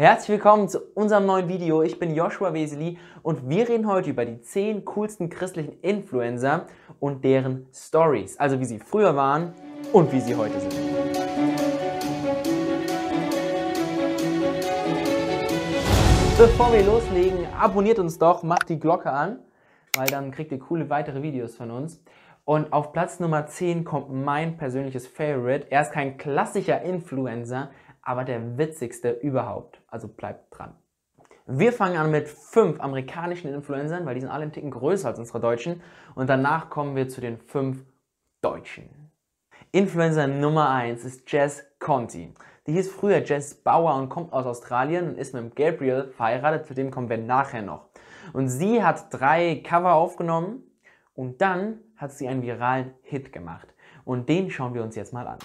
Herzlich willkommen zu unserem neuen Video. Ich bin Joshua Weseli und wir reden heute über die 10 coolsten christlichen Influencer und deren Stories. Also wie sie früher waren und wie sie heute sind. Bevor wir loslegen, abonniert uns doch, macht die Glocke an, weil dann kriegt ihr coole weitere Videos von uns. Und auf Platz Nummer 10 kommt mein persönliches Favorite. Er ist kein klassischer Influencer, aber der witzigste überhaupt. Also bleibt dran. Wir fangen an mit fünf amerikanischen Influencern, weil die sind alle ein Ticken größer als unsere Deutschen. Und danach kommen wir zu den fünf Deutschen. Influencer Nummer eins ist Jess Conti. Die hieß früher Jess Bauer und kommt aus Australien und ist mit Gabriel verheiratet, zu dem kommen wir nachher noch. Und sie hat drei Cover aufgenommen und dann hat sie einen viralen Hit gemacht. Und den schauen wir uns jetzt mal an.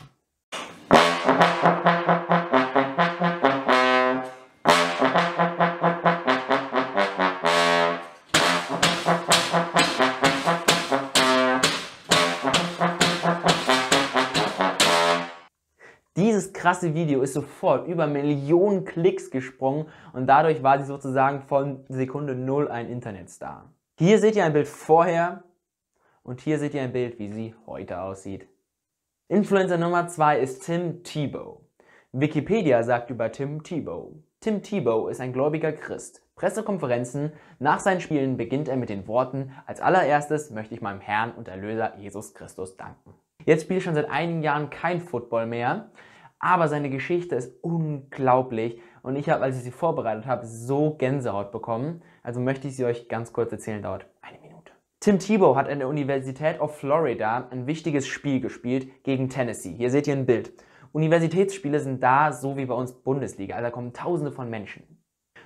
krasse Video ist sofort über Millionen Klicks gesprungen und dadurch war sie sozusagen von Sekunde Null ein Internetstar. Hier seht ihr ein Bild vorher und hier seht ihr ein Bild, wie sie heute aussieht. Influencer Nummer 2 ist Tim Tebow. Wikipedia sagt über Tim Tebow. Tim Tebow ist ein gläubiger Christ. Pressekonferenzen nach seinen Spielen beginnt er mit den Worten, als allererstes möchte ich meinem Herrn und Erlöser Jesus Christus danken. Jetzt spiele ich schon seit einigen Jahren kein Football mehr, aber seine Geschichte ist unglaublich und ich habe, als ich sie vorbereitet habe, so Gänsehaut bekommen. Also möchte ich sie euch ganz kurz erzählen, dauert eine Minute. Tim Tebow hat an der Universität of Florida ein wichtiges Spiel gespielt gegen Tennessee. Hier seht ihr ein Bild. Universitätsspiele sind da so wie bei uns Bundesliga, also da kommen tausende von Menschen.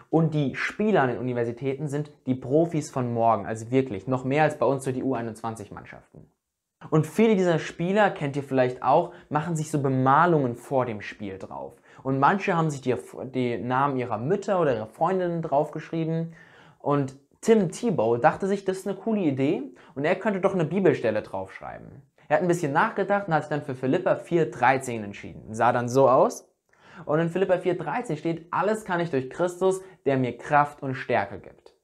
Und die Spieler an den Universitäten sind die Profis von morgen, also wirklich noch mehr als bei uns durch die U21-Mannschaften. Und viele dieser Spieler, kennt ihr vielleicht auch, machen sich so Bemalungen vor dem Spiel drauf. Und manche haben sich die, die Namen ihrer Mütter oder ihrer Freundinnen draufgeschrieben. Und Tim Tebow dachte sich, das ist eine coole Idee und er könnte doch eine Bibelstelle draufschreiben. Er hat ein bisschen nachgedacht und hat sich dann für Philippa 4,13 entschieden. Sah dann so aus. Und in Philippa 4,13 steht, alles kann ich durch Christus, der mir Kraft und Stärke gibt.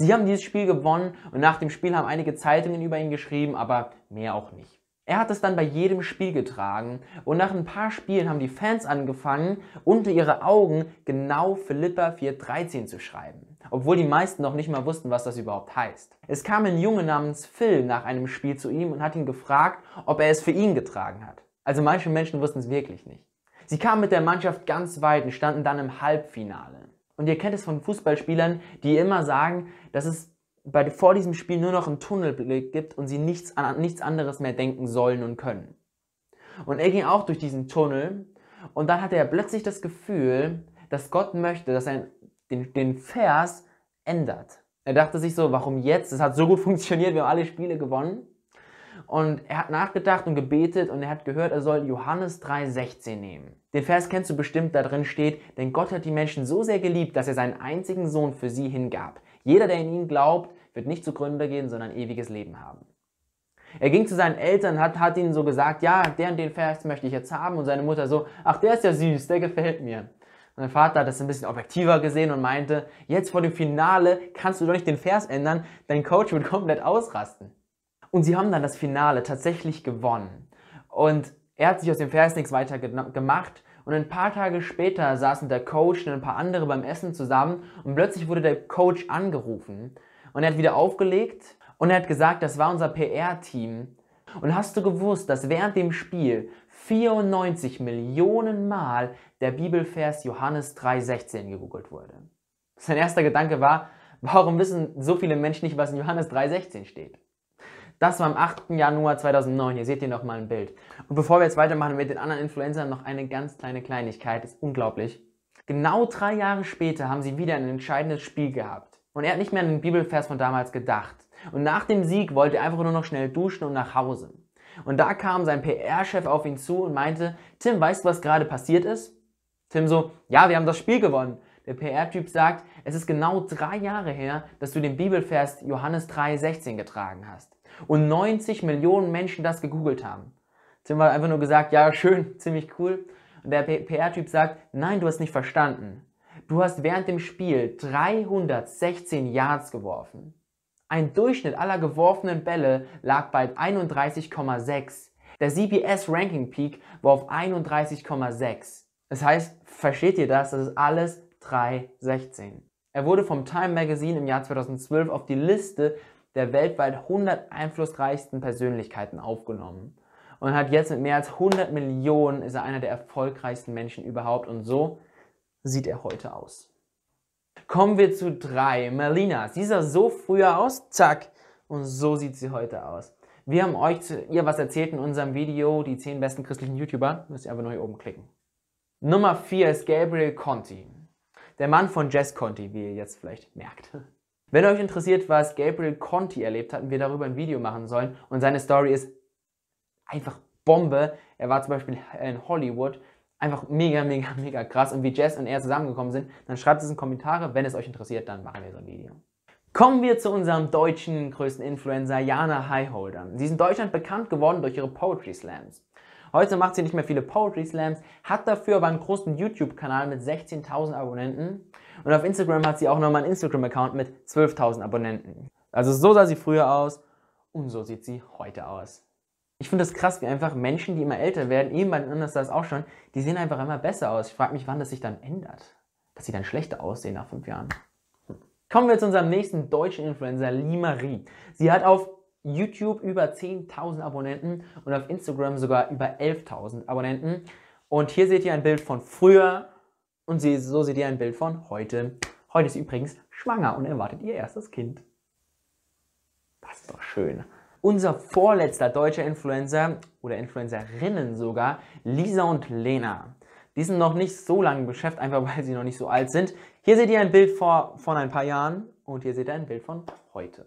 Sie haben dieses Spiel gewonnen und nach dem Spiel haben einige Zeitungen über ihn geschrieben, aber mehr auch nicht. Er hat es dann bei jedem Spiel getragen und nach ein paar Spielen haben die Fans angefangen, unter ihre Augen genau Philippa 413 zu schreiben, obwohl die meisten noch nicht mal wussten, was das überhaupt heißt. Es kam ein Junge namens Phil nach einem Spiel zu ihm und hat ihn gefragt, ob er es für ihn getragen hat. Also manche Menschen wussten es wirklich nicht. Sie kamen mit der Mannschaft ganz weit und standen dann im Halbfinale. Und ihr kennt es von Fußballspielern, die immer sagen, dass es bei, vor diesem Spiel nur noch einen Tunnelblick gibt und sie nichts, an, nichts anderes mehr denken sollen und können. Und er ging auch durch diesen Tunnel und dann hatte er plötzlich das Gefühl, dass Gott möchte, dass er den, den Vers ändert. Er dachte sich so, warum jetzt? Es hat so gut funktioniert, wir haben alle Spiele gewonnen. Und er hat nachgedacht und gebetet und er hat gehört, er soll Johannes 3,16 nehmen. Den Vers kennst du bestimmt, da drin steht, denn Gott hat die Menschen so sehr geliebt, dass er seinen einzigen Sohn für sie hingab. Jeder, der in ihn glaubt, wird nicht zugrunde gehen, sondern ewiges Leben haben. Er ging zu seinen Eltern, hat, hat ihnen so gesagt, ja, der und den Vers möchte ich jetzt haben. Und seine Mutter so, ach, der ist ja süß, der gefällt mir. mein Vater hat das ein bisschen objektiver gesehen und meinte, jetzt vor dem Finale kannst du doch nicht den Vers ändern, dein Coach wird komplett ausrasten. Und sie haben dann das Finale tatsächlich gewonnen. Und er hat sich aus dem Vers nichts weiter gemacht. Und ein paar Tage später saßen der Coach und ein paar andere beim Essen zusammen und plötzlich wurde der Coach angerufen und er hat wieder aufgelegt und er hat gesagt, das war unser PR-Team. Und hast du gewusst, dass während dem Spiel 94 Millionen Mal der Bibelvers Johannes 3,16 gegoogelt wurde? Sein erster Gedanke war, warum wissen so viele Menschen nicht, was in Johannes 3,16 steht? Das war am 8. Januar 2009. Ihr seht hier nochmal ein Bild. Und bevor wir jetzt weitermachen mit den anderen Influencern, noch eine ganz kleine Kleinigkeit. Ist unglaublich. Genau drei Jahre später haben sie wieder ein entscheidendes Spiel gehabt. Und er hat nicht mehr an den Bibelvers von damals gedacht. Und nach dem Sieg wollte er einfach nur noch schnell duschen und nach Hause. Und da kam sein PR-Chef auf ihn zu und meinte, Tim, weißt du, was gerade passiert ist? Tim so, ja, wir haben das Spiel gewonnen. Der PR-Typ sagt, es ist genau drei Jahre her, dass du den Bibelvers Johannes 3,16 getragen hast und 90 Millionen Menschen das gegoogelt haben. Tim hat einfach nur gesagt, ja, schön, ziemlich cool. Und der PR-Typ sagt, nein, du hast nicht verstanden. Du hast während dem Spiel 316 Yards geworfen. Ein Durchschnitt aller geworfenen Bälle lag bei 31,6. Der CBS Ranking Peak war auf 31,6. Das heißt, versteht ihr das? Das ist alles 316. Er wurde vom Time Magazine im Jahr 2012 auf die Liste der weltweit 100 einflussreichsten Persönlichkeiten aufgenommen und hat jetzt mit mehr als 100 Millionen ist er einer der erfolgreichsten Menschen überhaupt und so sieht er heute aus. Kommen wir zu drei Melina, Sie sah so früher aus, zack, und so sieht sie heute aus. Wir haben euch zu ihr was erzählt in unserem Video, die 10 besten christlichen YouTuber. Müsst ihr einfach nur hier oben klicken. Nummer 4 ist Gabriel Conti. Der Mann von Jess Conti, wie ihr jetzt vielleicht merkt. Wenn euch interessiert, was Gabriel Conti erlebt hat und wir darüber ein Video machen sollen und seine Story ist einfach Bombe. Er war zum Beispiel in Hollywood. Einfach mega, mega, mega krass. Und wie Jess und er zusammengekommen sind, dann schreibt es in Kommentare. Wenn es euch interessiert, dann machen wir so ein Video. Kommen wir zu unserem deutschen größten Influencer, Jana Highholder. Sie ist in Deutschland bekannt geworden durch ihre Poetry Slams. Heute macht sie nicht mehr viele Poetry Slams, hat dafür aber einen großen YouTube-Kanal mit 16.000 Abonnenten und auf Instagram hat sie auch nochmal einen Instagram-Account mit 12.000 Abonnenten. Also so sah sie früher aus und so sieht sie heute aus. Ich finde das krass, wie einfach Menschen, die immer älter werden, jemand anders das auch schon, die sehen einfach immer besser aus. Ich frage mich, wann das sich dann ändert. Dass sie dann schlechter aussehen nach fünf Jahren. Kommen wir zu unserem nächsten deutschen Influencer, Lee Marie. Sie hat auf YouTube über 10.000 Abonnenten und auf Instagram sogar über 11.000 Abonnenten. Und hier seht ihr ein Bild von früher und so seht ihr ein Bild von heute. Heute ist übrigens schwanger und erwartet ihr erstes Kind. Das ist doch schön. Unser vorletzter deutscher Influencer oder Influencerinnen sogar, Lisa und Lena. Die sind noch nicht so lange im Geschäft, einfach weil sie noch nicht so alt sind. Hier seht ihr ein Bild vor, von ein paar Jahren und hier seht ihr ein Bild von heute.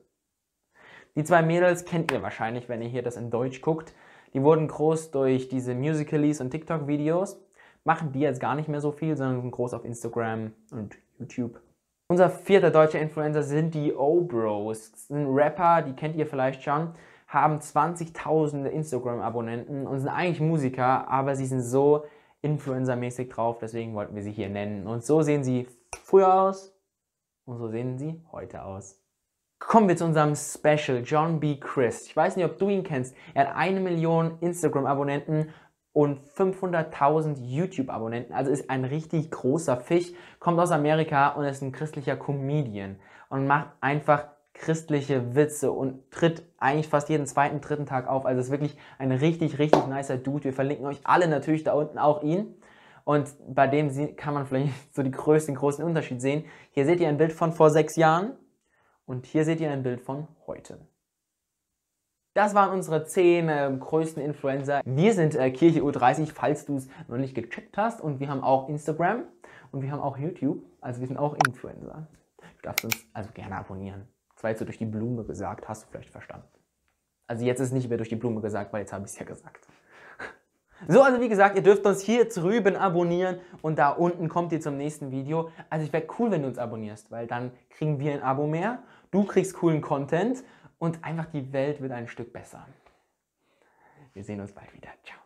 Die zwei Mädels kennt ihr wahrscheinlich, wenn ihr hier das in Deutsch guckt. Die wurden groß durch diese Musicalies und TikTok-Videos, machen die jetzt gar nicht mehr so viel, sondern sind groß auf Instagram und YouTube. Unser vierter deutscher Influencer sind die O-Bros. Sind Rapper, die kennt ihr vielleicht schon, haben 20.000 Instagram-Abonnenten und sind eigentlich Musiker, aber sie sind so Influencer-mäßig drauf, deswegen wollten wir sie hier nennen. Und so sehen sie früher aus und so sehen sie heute aus. Kommen wir zu unserem Special, John B. Chris. Ich weiß nicht, ob du ihn kennst. Er hat eine Million Instagram-Abonnenten und 500.000 YouTube-Abonnenten. Also ist ein richtig großer Fisch, kommt aus Amerika und ist ein christlicher Comedian und macht einfach christliche Witze und tritt eigentlich fast jeden zweiten, dritten Tag auf. Also ist wirklich ein richtig, richtig nicer Dude. Wir verlinken euch alle natürlich da unten auch ihn. Und bei dem kann man vielleicht so die größten, großen Unterschied sehen. Hier seht ihr ein Bild von vor sechs Jahren und hier seht ihr ein Bild von heute. Das waren unsere 10 äh, größten Influencer. Wir sind äh, Kirche U30, falls du es noch nicht gecheckt hast. Und wir haben auch Instagram und wir haben auch YouTube. Also wir sind auch Influencer. Du darfst uns also gerne abonnieren. Das war jetzt so durch die Blume gesagt, hast du vielleicht verstanden. Also jetzt ist nicht mehr durch die Blume gesagt, weil jetzt habe ich es ja gesagt. So, also wie gesagt, ihr dürft uns hier drüben abonnieren und da unten kommt ihr zum nächsten Video. Also ich wäre cool, wenn du uns abonnierst, weil dann kriegen wir ein Abo mehr du kriegst coolen Content und einfach die Welt wird ein Stück besser. Wir sehen uns bald wieder. Ciao.